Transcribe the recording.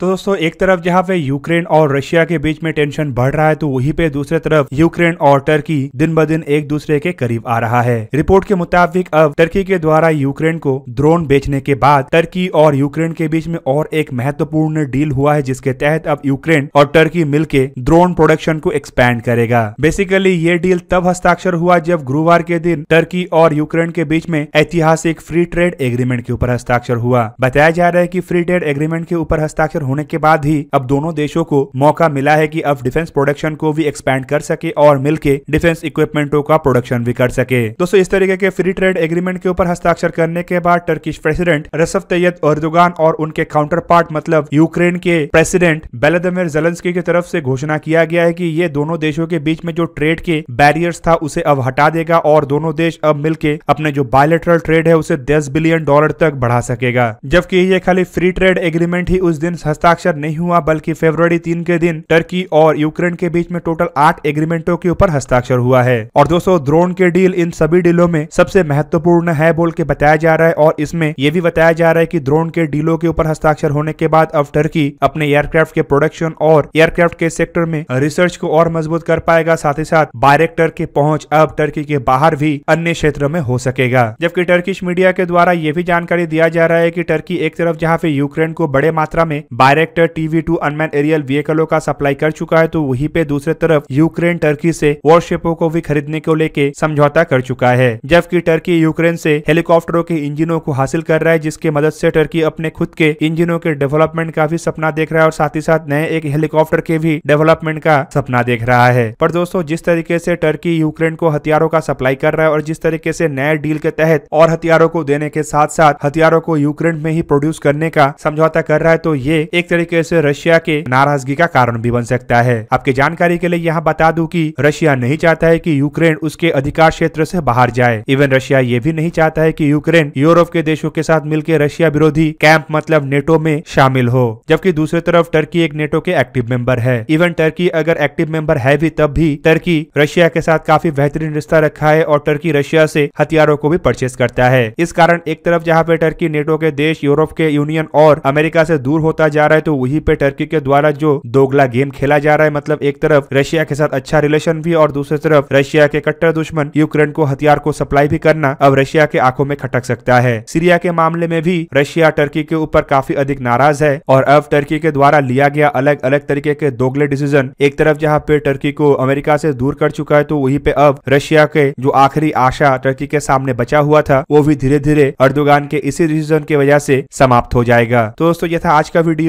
तो दोस्तों एक तरफ जहाँ पे यूक्रेन और रशिया के बीच में टेंशन बढ़ रहा है तो वहीं पे दूसरे तरफ यूक्रेन और टर्की दिन ब दिन एक दूसरे के करीब आ रहा है रिपोर्ट के मुताबिक अब टर्की के द्वारा यूक्रेन को ड्रोन बेचने के बाद टर्की और यूक्रेन के बीच में और एक महत्वपूर्ण डील हुआ है जिसके तहत अब यूक्रेन और टर्की मिल ड्रोन प्रोडक्शन को एक्सपैंड करेगा बेसिकली ये डील तब हस्ताक्षर हुआ जब गुरुवार के दिन टर्की और यूक्रेन के बीच में ऐतिहासिक फ्री ट्रेड एग्रीमेंट के ऊपर हस्ताक्षर हुआ बताया जा रहा है की फ्री ट्रेड एग्रीमेंट के ऊपर हस्ताक्षर होने के बाद ही अब दोनों देशों को मौका मिला है कि अब डिफेंस प्रोडक्शन को भी एक्सपैंड कर सके और मिलके डिफेंस इक्विपमेंटों का प्रोडक्शन भी कर सके दोस्तों इस तरीके के फ्री ट्रेड एग्रीमेंट के ऊपर हस्ताक्षर करने के बाद Turkish president Recep Tayyip Erdogan और उनके काउंटर पार्ट मतलब यूक्रेन के प्रेसिडेंट बेलदमिर जलंसकी की तरफ से घोषणा किया गया है कि ये दोनों देशों के बीच में जो ट्रेड के बैरियर्स था उसे अब हटा देगा और दोनों देश अब मिलके अपने जो बायोलेटरल ट्रेड है उसे 10 बिलियन डॉलर तक बढ़ा सकेगा जबकि ये खाली फ्री ट्रेड एग्रीमेंट ही उस दिन हस्ताक्षर नहीं हुआ बल्कि फरवरी तीन के दिन टर्की और यूक्रेन के बीच में टोटल आठ एग्रीमेंटों के ऊपर हस्ताक्षर हुआ है और दोस्तों ड्रोन के डील इन सभी डीलों में सबसे महत्वपूर्ण है बोल के बताया जा रहा है और इसमें यह भी बताया जा रहा है की ड्रोन के डीलों के ऊपर हस्ताक्षर होने के बाद अब टर्की अपने एयरक्राफ्ट के प्रोडक्शन और एयरक्राफ्ट के सेक्टर में रिसर्च को और मजबूत कर पाएगा साथ ही साथ बायरेक्टर की पहुंच अब टर्की के बाहर भी अन्य क्षेत्रों में हो सकेगा जबकि टर्किश मीडिया के द्वारा ये भी जानकारी दिया जा रहा है कि टर्की एक तरफ जहां पे यूक्रेन को बड़े मात्रा में Bayraktar TB two unmanned aerial व्हीकलों का सप्लाई कर चुका है तो वहीं पे दूसरे तरफ यूक्रेन टर्की से वॉरशिपों को भी खरीदने को लेके समझौता कर चुका है जबकि टर्की यूक्रेन से हेलीकॉप्टरों के इंजिनों को हासिल कर रहा है जिसकी मदद से टर्की अपने खुद के इंजिनों के डेवलपमेंट का भी सपना देख रहा है और साथ ही साथ नए एक हेलीकॉप्टर के भी डेवलपमेंट का सपना देख रहा है पर दोस्तों जिस तरीके से टर्की यूक्रेन को हथियारों का सप्लाई कर रहा है और जिस तरीके से नए डील के तहत और हथियारों को देने के साथ साथ हथियारों को यूक्रेन में ही प्रोड्यूस करने का समझौता कर रहा है तो ये एक तरीके से रशिया के नाराजगी का कारण भी बन सकता है आपकी जानकारी के लिए यहाँ बता दू की रशिया नहीं चाहता है की यूक्रेन उसके अधिकार क्षेत्र ऐसी बाहर जाए इवन रशिया ये भी नहीं चाहता है की यूक्रेन यूरोप के देशों के साथ मिलकर रशिया विरोधी कैंप मतलब नेटो में शामिल हो जबकि दूसरी तरफ टर्की एक नेटो के एक्टिव मेंबर है इवन टर्की अगर एक्टिव मेंबर है भी तब भी टर्की रशिया के साथ काफी बेहतरीन रिश्ता रखा है और टर्की रशिया से हथियारों को भी परचेस करता है इस कारण एक तरफ जहाँ पे टर्की नेटो के देश यूरोप के यूनियन और अमेरिका से दूर होता जा जा रहा है तो वही पे टर्की के द्वारा जो दोगला गेम खेला जा रहा है मतलब एक तरफ रशिया के साथ अच्छा रिलेशन भी और दूसरी तरफ रशिया के कट्टर दुश्मन यूक्रेन को हथियार को सप्लाई भी करना अब रशिया के आंखों में खटक सकता है सीरिया के मामले में भी रशिया टर्की के ऊपर काफी अधिक नाराज है और अब टर्की के द्वारा लिया गया अलग अलग तरीके के दोगले डिसीजन एक तरफ जहाँ पे टर्की को अमेरिका से दूर कर चुका है तो वही पे अब रशिया के जो आखिरी आशा टर्की के सामने बचा हुआ था वो भी धीरे धीरे अर्दोगान के इसी डिसीजन की वजह से समाप्त हो जाएगा तो दोस्तों यह था आज का वीडियो